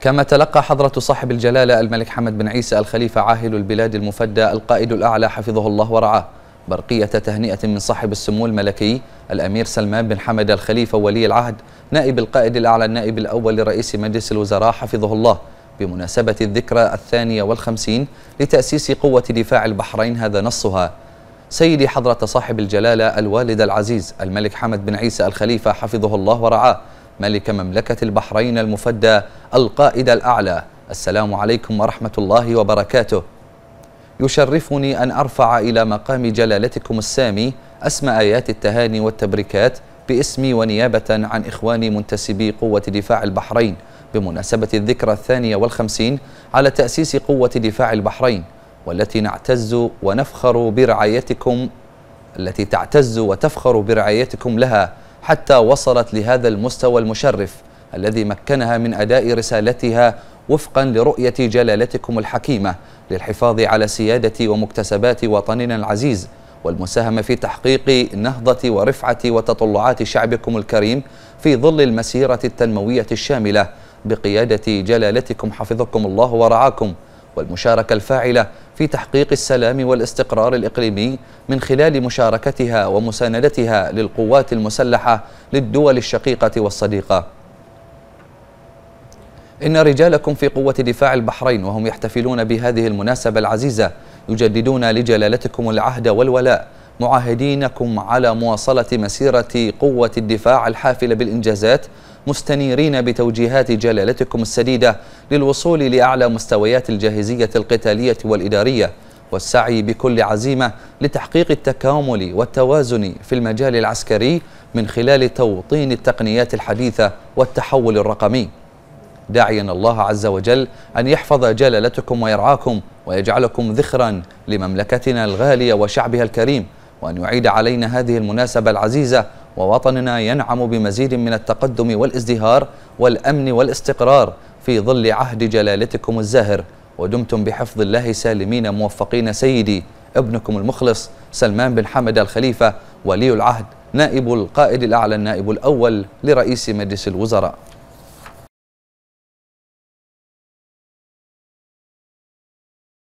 كما تلقى حضرة صاحب الجلالة الملك حمد بن عيسى الخليفة عاهل البلاد المفدى القائد الأعلى حفظه الله ورعاه برقية تهنئة من صاحب السمو الملكي الأمير سلمان بن حمد الخليفة ولي العهد نائب القائد الأعلى النائب الأول لرئيس مجلس الوزراء حفظه الله بمناسبة الذكرى الثانية والخمسين لتأسيس قوة دفاع البحرين هذا نصها سيدي حضرة صاحب الجلالة الوالد العزيز الملك حمد بن عيسى الخليفة حفظه الله ورعاه ملك مملكة البحرين المفدى القائد الأعلى السلام عليكم ورحمة الله وبركاته يشرفني أن أرفع إلى مقام جلالتكم السامي أسمى آيات التهاني والتبريكات باسمي ونيابة عن إخواني منتسبي قوة دفاع البحرين بمناسبة الذكرى الثانية والخمسين على تأسيس قوة دفاع البحرين والتي نعتز ونفخر برعايتكم التي تعتز وتفخر برعايتكم لها حتى وصلت لهذا المستوى المشرف الذي مكنها من أداء رسالتها وفقا لرؤية جلالتكم الحكيمة للحفاظ على سيادة ومكتسبات وطننا العزيز والمساهمة في تحقيق نهضة ورفعة وتطلعات شعبكم الكريم في ظل المسيرة التنموية الشاملة بقيادة جلالتكم حفظكم الله ورعاكم والمشاركة الفاعلة في تحقيق السلام والاستقرار الإقليمي من خلال مشاركتها ومساندتها للقوات المسلحة للدول الشقيقة والصديقة إن رجالكم في قوة دفاع البحرين وهم يحتفلون بهذه المناسبة العزيزة يجددون لجلالتكم العهد والولاء معاهدينكم على مواصلة مسيرة قوة الدفاع الحافلة بالإنجازات مستنيرين بتوجيهات جلالتكم السديدة للوصول لأعلى مستويات الجاهزية القتالية والإدارية والسعي بكل عزيمة لتحقيق التكامل والتوازن في المجال العسكري من خلال توطين التقنيات الحديثة والتحول الرقمي داعيا الله عز وجل أن يحفظ جلالتكم ويرعاكم ويجعلكم ذخرا لمملكتنا الغالية وشعبها الكريم وأن يعيد علينا هذه المناسبة العزيزة ووطننا ينعم بمزيد من التقدم والازدهار والأمن والاستقرار في ظل عهد جلالتكم الزاهر ودمتم بحفظ الله سالمين موفقين سيدي ابنكم المخلص سلمان بن حمد الخليفة ولي العهد نائب القائد الأعلى النائب الأول لرئيس مجلس الوزراء